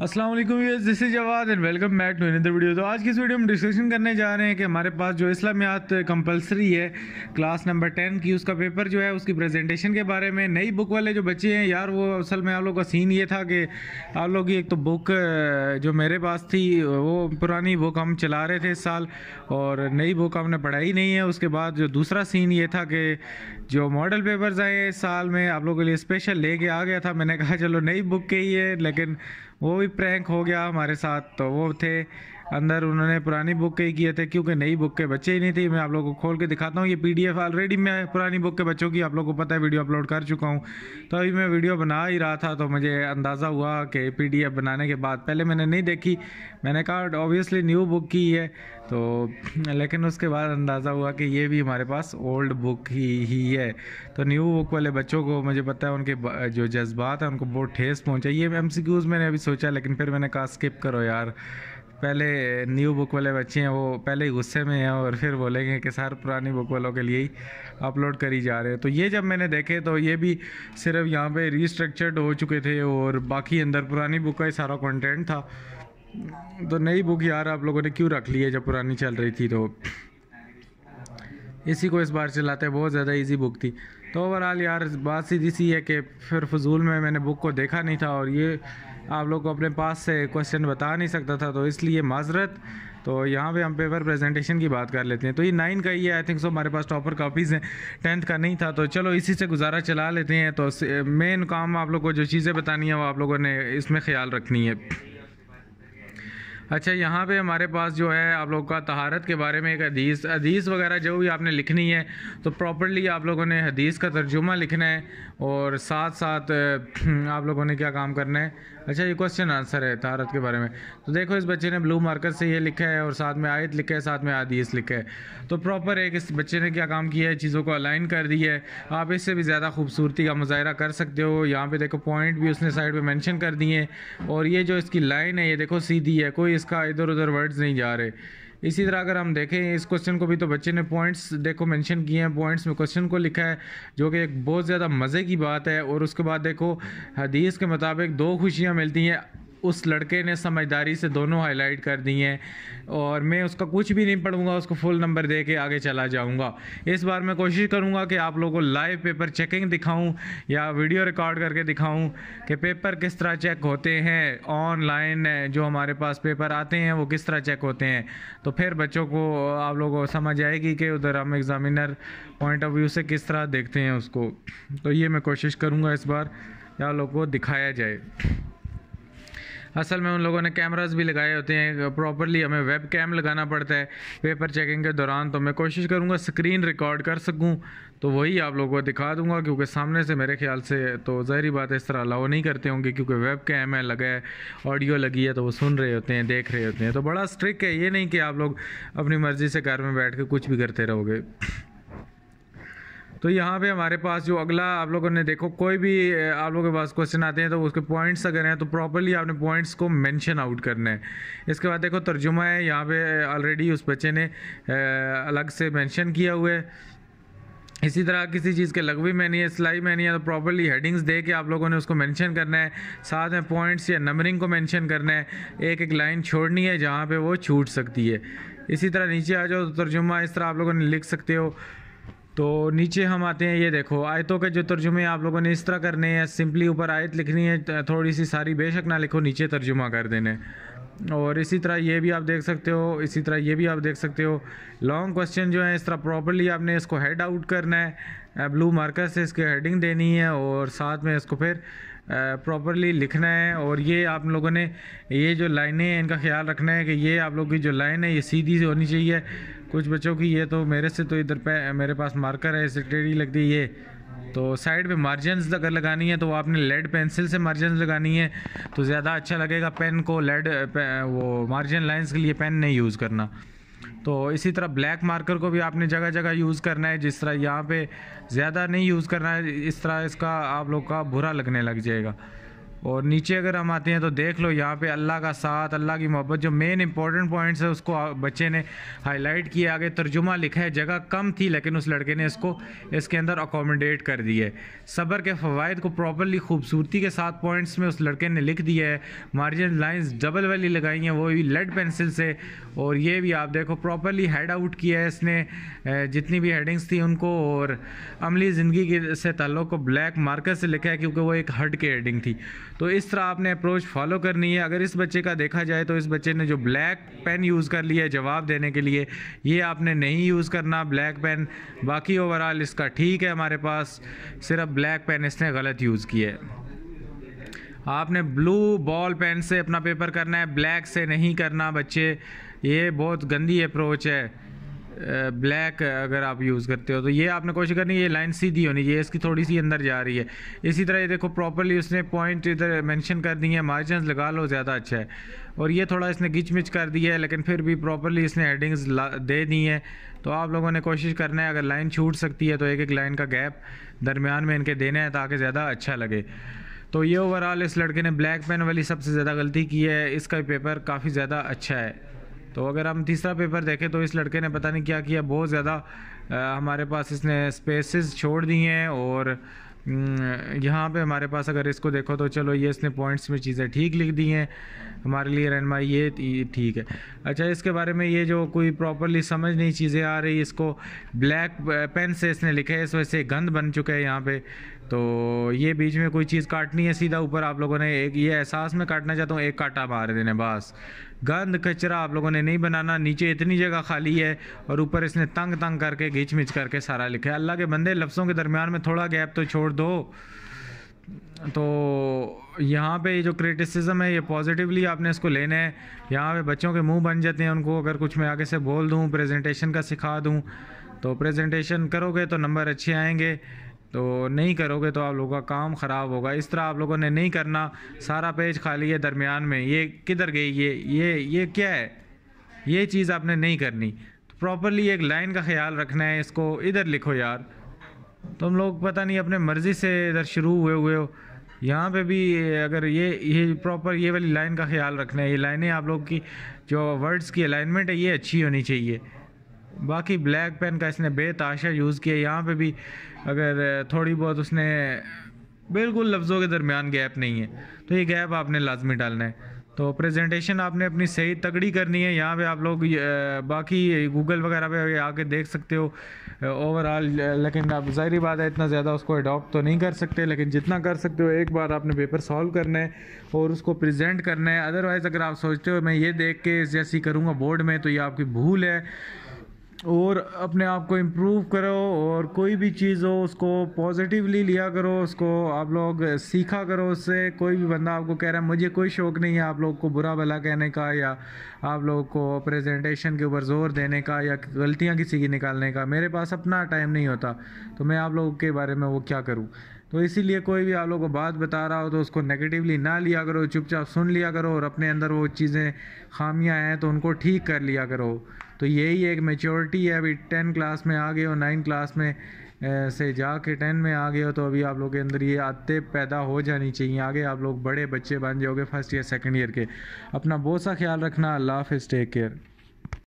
Aslam this is Jawad and welcome back to another video तो आज की इस वीडियो में डिस्कशन करने जा रहे हैं कि हमारे पास जो इस्लामियात कंपलसरी है क्लास नंबर टेन की उसका पेपर जो है उसकी प्रेजेंटेशन के बारे में नई बुक वाले जो बच्चे हैं यार वो असल में आप लोग का सीन ये था कि आप लोग की एक तो बुक जो मेरे पास थी वो पुरानी बुक हम चला रहे थे इस साल और नई बुक हमने पढ़ाई नहीं है उसके बाद जो दूसरा सीन ये था कि जो मॉडल पेपर्स आए इस साल में आप लोगों के लिए स्पेशल लेके आ गया था मैंने कहा चलो नई बुक के ही है लेकिन वो भी प्रैंक हो गया हमारे साथ तो वो थे अंदर उन्होंने पुरानी बुक के ही किए थे तो क्योंकि नई बुक के बच्चे ही नहीं थे मैं आप लोगों को खोल के दिखाता हूँ ये पीडीएफ ऑलरेडी मैं पुरानी बुक के बच्चों की आप लोगों को पता है वीडियो अपलोड कर चुका हूँ तो अभी मैं वीडियो बना ही रहा था तो मुझे अंदाज़ा हुआ कि पी बनाने के बाद पहले मैंने नहीं देखी मैंने कहा ऑब्वियसली न्यू बुक की है तो लेकिन उसके बाद अंदाज़ा हुआ कि ये भी हमारे पास ओल्ड बुक ही ही है तो न्यू बुक वाले बच्चों को मुझे पता है उनके जो जज्बात है उनको बहुत ठेस पहुँचाई ये एम मैंने अभी सोचा लेकिन फिर मैंने कहा स्किप करो यार पहले न्यू बुक वाले बच्चे हैं वो पहले ही गुस्से में हैं और फिर बोलेंगे कि सर पुरानी बुक वालों के लिए ही अपलोड करी जा रहे हैं तो ये जब मैंने देखे तो ये भी सिर्फ यहाँ पे रीस्ट्रक्चर्ड हो चुके थे और बाकी अंदर पुरानी बुक का ही सारा कंटेंट था तो नई बुक यार आप लोगों ने क्यों रख ली है जब पुरानी चल रही थी तो इसी को इस बार चलाते बहुत ज़्यादा ईजी बुक थी तो ओवरऑल यार बात सीधी सी है कि फिर फजूल में मैंने बुक को देखा नहीं था और ये आप लोग को अपने पास से क्वेश्चन बता नहीं सकता था तो इसलिए माजरत तो यहाँ पे हम पेपर प्रेजेंटेशन की बात कर लेते हैं तो ये नाइन का ही है आई थिंक सो हमारे पास टॉपर कापीज़ हैं टेंथ का नहीं था तो चलो इसी से गुजारा चला लेते हैं तो मेन काम आप लोग को जो चीज़ें बतानी हैं वो आप लोगों ने इसमें ख्याल रखनी है अच्छा यहाँ पे हमारे पास जो है आप लोग का तहारत के बारे में एक हदीस हदीस वगैरह जो भी आपने लिखनी है तो प्रॉपरली आप लोगों ने हदीस का तर्जुमा लिखना है और साथ साथ आप लोगों ने क्या काम करना है अच्छा ये क्वेश्चन आंसर है तहारत के बारे में तो देखो इस बच्चे ने ब्लू मार्कर से ये लिखा है और साथ में आयत लिखा है साथ में हदीस लिखा है तो प्रॉपर एक इस बच्चे ने क्या काम किया है चीज़ों को अलाइन कर दी है आप इससे भी ज़्यादा खूबसूरती का मुजाहरा कर सकते हो यहाँ पर देखो पॉइंट भी उसने साइड पर मैंशन कर दिए और ये जो इसकी लाइन है ये देखो सीधी है कोई इसका इधर उधर वर्ड्स नहीं जा रहे इसी तरह अगर हम देखें इस क्वेश्चन को भी तो बच्चे ने पॉइंट्स देखो मेंशन किए हैं पॉइंट्स में क्वेश्चन को लिखा है जो कि एक बहुत ज़्यादा मज़े की बात है और उसके बाद देखो हदीस के मुताबिक दो खुशियाँ मिलती हैं उस लड़के ने समझदारी से दोनों हाईलाइट कर दी हैं और मैं उसका कुछ भी नहीं पढ़ूंगा उसको फुल नंबर दे के आगे चला जाऊंगा इस बार मैं कोशिश करूंगा कि आप लोगों को लाइव पेपर चेकिंग दिखाऊं या वीडियो रिकॉर्ड करके दिखाऊं कि पेपर किस तरह चेक होते हैं ऑनलाइन जो हमारे पास पेपर आते हैं वो किस तरह चेक होते हैं तो फिर बच्चों को आप लोगों को समझ आएगी कि उधर हम एग्ज़ामिनर पॉइंट ऑफ व्यू से किस तरह देखते हैं उसको तो ये मैं कोशिश करूँगा इस बार या लोगों को दिखाया जाए असल में उन लोगों ने कैमराज भी लगाए होते हैं प्रॉपरली हमें वेब कैम लगाना पड़ता है पेपर चेकिंग के दौरान तो मैं कोशिश करूँगा स्क्रीन रिकॉर्ड कर सकूँ तो वही आप लोगों को दिखा दूंगा क्योंकि सामने से मेरे ख्याल से तो ज़ाहरी बात इस तरह अलाउ नहीं करते होंगे क्योंकि वेब कैम है लगा है ऑडियो लगी है तो वो सुन रहे होते हैं देख रहे होते हैं तो बड़ा स्ट्रिक है ये नहीं कि आप लोग अपनी मर्ज़ी से घर में बैठ के कुछ भी करते रहोगे तो यहाँ पे हमारे पास जो अगला आप लोगों ने देखो कोई भी आप लोगों के पास क्वेश्चन आते हैं तो उसके पॉइंट्स अगर हैं तो प्रॉपरली आपने पॉइंट्स को मेंशन आउट करना है इसके बाद देखो तर्जुमा है यहाँ पे ऑलरेडी उस बच्चे ने अलग से मेंशन किया हुआ है इसी तरह किसी चीज़ के लगवी में नहीं है सिलाई में नहीं है तो प्रॉपरली हेडिंग्स दे के आप लोगों ने उसको मेंशन करना है साथ में पॉइंट्स या नंबरिंग को मेंशन करना है एक एक लाइन छोड़नी है जहाँ पे वो छूट सकती है इसी तरह नीचे आ जाओ तो तर्जुमा इस तरह आप लोगों ने लिख सकते हो तो नीचे हम आते हैं ये देखो आयतों के जो तर्जुमे आप लोगों ने इस तरह करने हैं सिंपली ऊपर आयत लिखनी है थोड़ी सी सारी बेशक ना लिखो नीचे तर्जुमा कर देने और इसी तरह ये भी आप देख सकते हो इसी तरह ये भी आप देख सकते हो लॉन्ग क्वेश्चन जो है इस तरह प्रॉपरली आपने इसको हेड आउट करना है ब्लू मार्कर से इसकी हेडिंग देनी है और साथ में इसको फिर प्रॉपरली लिखना है और ये आप लोगों ने ये जो लाइनें हैं इनका ख्याल रखना है कि ये आप लोगों की जो लाइन है ये सीधी होनी चाहिए कुछ बच्चों की ये तो मेरे से तो इधर पे मेरे पास मार्कर है इसे टेढ़ी लगती है ये तो साइड पे मार्जिन अगर लगानी है तो आपने लेड पेंसिल से मार्जिन लगानी है तो ज़्यादा अच्छा लगेगा पेन को लेड पे, वो मार्जिन लाइंस के लिए पेन नहीं यूज़ करना तो इसी तरह ब्लैक मार्कर को भी आपने जगह जगह यूज़ करना है जिस तरह यहाँ पे ज़्यादा नहीं यूज़ करना है इस तरह इसका आप लोग का बुरा लगने लग जाएगा और नीचे अगर हम आते हैं तो देख लो यहाँ पे अल्लाह का साथ अल्लाह की मोहब्बत जो मेन इंपॉर्टेंट पॉइंट्स है उसको बच्चे ने हाईलाइट किया आगे तर्जुमा लिखा है जगह कम थी लेकिन उस लड़के ने इसको इसके अंदर अकोमोडेट कर दिया है सबर के फ़वाद को प्रॉपरली खूबसूरती के साथ पॉइंट्स में उस लड़के ने लिख दिया है मार्जिन लाइन्स डबल वाली लगाई हैं वो भी लेड पेंसिल से और ये भी आप देखो प्रॉपरली हेड आउट किया है इसने जितनी भी हेडिंग्स थी उनको और अमली ज़िंदगी से तल्लु को ब्लैक मार्कर से लिखा है क्योंकि वो एक हड की हेडिंग थी तो इस तरह आपने अप्रोच फॉलो करनी है अगर इस बच्चे का देखा जाए तो इस बच्चे ने जो ब्लैक पेन यूज़ कर लिया है जवाब देने के लिए ये आपने नहीं यूज़ करना ब्लैक पेन बाकी ओवरऑल इसका ठीक है हमारे पास सिर्फ ब्लैक पेन इसने गलत यूज़ किया है आपने ब्लू बॉल पेन से अपना पेपर करना है ब्लैक से नहीं करना बच्चे ये बहुत गंदी अप्रोच है ब्लैक अगर आप यूज़ करते हो तो ये आपने कोशिश करनी ये लाइन सीधी होनी चाहिए इसकी थोड़ी सी अंदर जा रही है इसी तरह ये देखो प्रॉपरली उसने पॉइंट इधर मेंशन कर दिए हैं मार्जिन लगा लो ज़्यादा अच्छा है और ये थोड़ा इसने गिच मिच कर दिया है लेकिन फिर भी प्रॉपरली इसने हेडिंग्स दे दी हैं तो आप लोगों ने कोशिश करना है अगर लाइन छूट सकती है तो एक एक लाइन का गैप दरमियान में इनके देना है ताकि ज़्यादा अच्छा लगे तो ये ओवरऑल इस लड़के ने ब्लैक पेन वाली सबसे ज़्यादा गलती की है इसका पेपर काफ़ी ज़्यादा अच्छा है तो अगर हम तीसरा पेपर देखें तो इस लड़के ने पता नहीं क्या किया बहुत ज़्यादा हमारे पास इसने स्पेसेस छोड़ दी हैं और हम्म, यहाँ पे हमारे पास अगर इसको देखो तो चलो ये इसने पॉइंट्स में चीज़ें ठीक लिख दी हैं हमारे लिए रहनमाई ये ठीक है अच्छा इसके बारे में ये जो कोई प्रॉपरली समझ नहीं चीज़ें आ रही इसको ब्लैक पेन से इसने लिखा है इस वजह से गंद बन चुका है यहाँ पे तो ये बीच में कोई चीज़ काटनी है सीधा ऊपर आप लोगों ने एक ये एहसास में काटना चाहता हूँ एक काटा मार देने बस गंद कचरा आप लोगों ने नहीं बनाना नीचे इतनी जगह खाली है और ऊपर इसने तंग तंग करके घिच मिच करके सारा लिखा है अल्लाह के बंदे लफ्ज़ों के दरमियान में थोड़ा गैप तो छोड़ दो तो यहाँ पे जो क्रिटिसिज्म है ये पॉजिटिवली आपने इसको लेना है यहाँ पे बच्चों के मुंह बन जाते हैं उनको अगर कुछ मैं आगे से बोल दूँ प्रेजेंटेशन का सिखा दूँ तो प्रेजेंटेशन करोगे तो नंबर अच्छे आएंगे तो नहीं करोगे तो आप लोगों का काम ख़राब होगा इस तरह आप लोगों ने नहीं करना सारा पेज खाली है दरमियान में ये किधर गई ये ये ये क्या है ये चीज़ आपने नहीं करनी तो प्रॉपरली एक लाइन का ख्याल रखना है इसको इधर लिखो यार तुम तो लोग पता नहीं अपने मर्ज़ी से इधर शुरू हुए हुए हो यहाँ पे भी अगर ये ये प्रॉपर ये वाली लाइन का ख्याल रखना है ये लाइनें आप लोग की जो वर्ड्स की अलाइनमेंट है ये अच्छी होनी चाहिए बाकी ब्लैक पेन का इसने बेताशा यूज़ किया यहाँ पे भी अगर थोड़ी बहुत उसने बिल्कुल लफ्ज़ों के दरमियान गैप नहीं है तो ये गैप आपने लाजमी डालना है तो प्रेजेंटेशन आपने अपनी सही तगड़ी करनी है यहाँ पे आप लोग बाकी गूगल वगैरह पे आके देख सकते हो ओवरऑल लेकिन आप जाहरी बात है इतना ज़्यादा उसको अडॉप्ट तो नहीं कर सकते लेकिन जितना कर सकते हो एक बार आपने पेपर सॉल्व करना है और उसको प्रेजेंट करना है अदरवाइज़ अगर आप सोचते हो मैं ये देख के जैसी करूँगा बोर्ड में तो ये आपकी भूल है और अपने आप को इम्प्रूव करो और कोई भी चीज़ हो उसको पॉजिटिवली लिया करो उसको आप लोग सीखा करो उससे कोई भी बंदा आपको कह रहा है मुझे कोई शौक़ नहीं है आप लोग को बुरा भला कहने का या आप लोग को प्रेजेंटेशन के ऊपर ज़ोर देने का या गलतियाँ किसी की निकालने का मेरे पास अपना टाइम नहीं होता तो मैं आप लोगों के बारे में वो क्या करूँ तो इसीलिए कोई भी आप लोग को बात बता रहा हो तो उसको नेगेटिवली ना लिया करो चुपचाप सुन लिया करो और अपने अंदर वो चीज़ें खामियां हैं तो उनको ठीक कर लिया करो तो यही एक मेच्योरिटी है अभी टेन क्लास में आ गए हो नाइन क्लास में से जा के टेन में आ गए हो तो अभी आप लोग के अंदर ये आते पैदा हो जानी चाहिए आगे आप लोग बड़े बच्चे बन जाओगे फर्स्ट ईयर सेकेंड ईयर के अपना बहुत सा ख्याल रखना अल्लाह हाफ़ टेक केयर